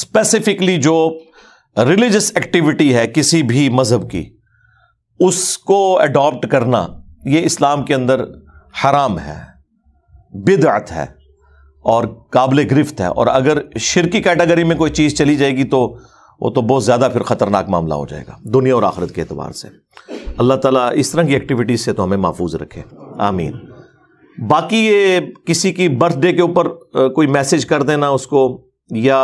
specifically जो religious activity है किसी भी मज़हब की उसको अडॉप्ट करना ये इस्लाम के अंदर हराम है बिदअत है और काबिल गिरफ्त है और अगर शिर की कैटेगरी में कोई चीज़ चली जाएगी तो वो तो बहुत ज़्यादा फिर ख़तरनाक मामला हो जाएगा दुनिया और आखिरत के अतबार से अल्लाह ताला इस तरह की एक्टिविटीज़ से तो हमें महफूज रखे आमीन बाकी ये किसी की बर्थडे के ऊपर कोई मैसेज कर देना उसको या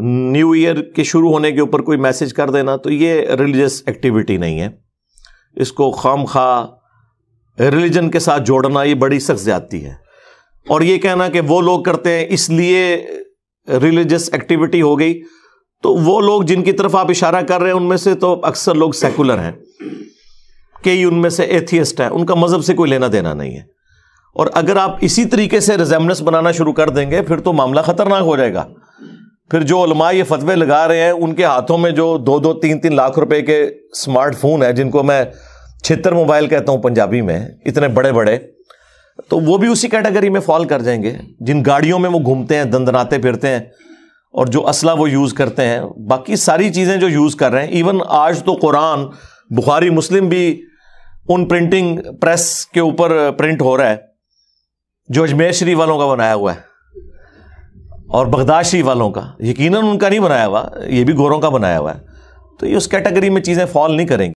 न्यू ईयर के शुरू होने के ऊपर कोई मैसेज कर देना तो ये रिलीजियस एक्टिविटी नहीं है इसको खाम खा रिलीजन के साथ जोड़ना ये बड़ी सख्त जाती है और ये कहना कि वो लोग करते हैं इसलिए रिलीजियस एक्टिविटी हो गई तो वो लोग जिनकी तरफ आप इशारा कर रहे हैं उनमें से तो अक्सर लोग सेकुलर हैं कई उनमें से एथियस्ट हैं उनका मज़हब से कोई लेना देना नहीं है और अगर आप इसी तरीके से रिजेमनेस बनाना शुरू कर देंगे फिर तो मामला ख़तरनाक हो जाएगा फिर जो उलमा ये फतवे लगा रहे हैं उनके हाथों में जो दो दो तीन तीन लाख रुपए के स्मार्टफोन है जिनको मैं छितर मोबाइल कहता हूँ पंजाबी में इतने बड़े बड़े तो वो भी उसी कैटेगरी में फॉल कर जाएंगे जिन गाड़ियों में वो घूमते हैं दंदनाते फिरते हैं और जो असला वो यूज़ करते हैं बाकी सारी चीज़ें जो यूज़ कर रहे हैं इवन आज तो कुरान बुखारी मुस्लिम भी उन प्रिंटिंग प्रेस के ऊपर प्रिंट हो रहा है जो अजमेर श्री वालों का बनाया हुआ है और बगदाशी वालों का यकीनन उनका नहीं बनाया हुआ ये भी गोरों का बनाया हुआ है तो ये उस कैटेगरी में चीज़ें फॉल नहीं करेंगी